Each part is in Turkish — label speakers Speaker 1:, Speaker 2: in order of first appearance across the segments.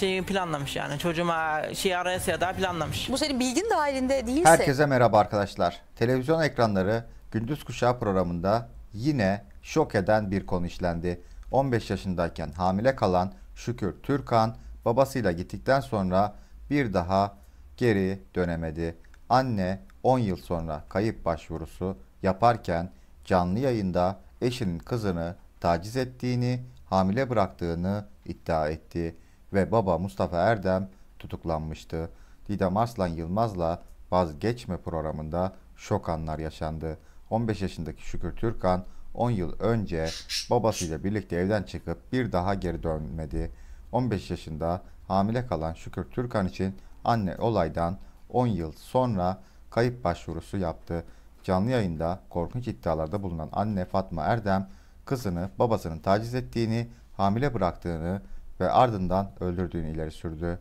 Speaker 1: şeyi planlamış yani. Çocuğuma şey ya da planlamış. Bu senin bilgin dahilinde değilse. Herkese merhaba arkadaşlar. Televizyon ekranları Gündüz Kuşağı programında yine şok eden bir konu işlendi. 15 yaşındayken hamile kalan Şükür Türkan babasıyla gittikten sonra bir daha geri dönemedi. Anne 10 yıl sonra kayıp başvurusu yaparken canlı yayında eşinin kızını taciz ettiğini, hamile bıraktığını iddia etti ve baba Mustafa Erdem tutuklanmıştı. Didem Arslan Yılmaz'la Vazgeçme programında şok anlar yaşandı. 15 yaşındaki Şükür Türkan 10 yıl önce babasıyla birlikte evden çıkıp bir daha geri dönmedi. 15 yaşında hamile kalan Şükür Türkan için anne olaydan 10 yıl sonra kayıp başvurusu yaptı. Canlı yayında korkunç iddialarda bulunan anne Fatma Erdem kızını babasının taciz ettiğini, hamile bıraktığını, ve ardından öldürdüğünü ileri sürdü.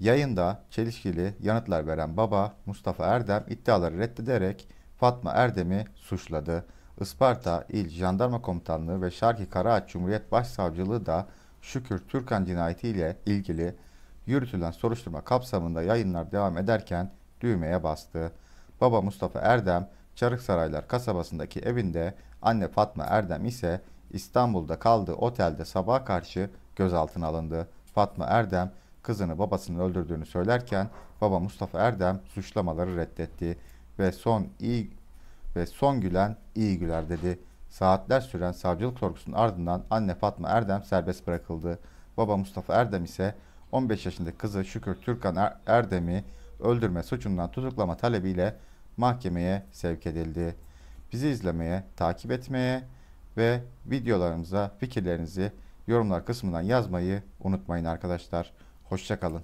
Speaker 1: Yayında çelişkili yanıtlar veren baba Mustafa Erdem iddiaları reddederek Fatma Erdem'i suçladı. Isparta İl Jandarma Komutanlığı ve Şarki Karaağaç Cumhuriyet Başsavcılığı da Şükür Türkan cinayetiyle ilgili yürütülen soruşturma kapsamında yayınlar devam ederken düğmeye bastı. Baba Mustafa Erdem Çarıksaraylar kasabasındaki evinde, anne Fatma Erdem ise İstanbul'da kaldığı otelde sabah karşı gözaltına alındı. Fatma Erdem kızını babasının öldürdüğünü söylerken baba Mustafa Erdem suçlamaları reddetti ve son iyi ve son gülen iyi güler dedi. Saatler süren savcılık sorgusunun ardından anne Fatma Erdem serbest bırakıldı. Baba Mustafa Erdem ise 15 yaşındaki kızı Şükür Türkan er Erdem'i öldürme suçundan tutuklama talebiyle mahkemeye sevk edildi. Bizi izlemeye, takip etmeye ve videolarımıza fikirlerinizi yorumlar kısmından yazmayı unutmayın arkadaşlar. Hoşçakalın.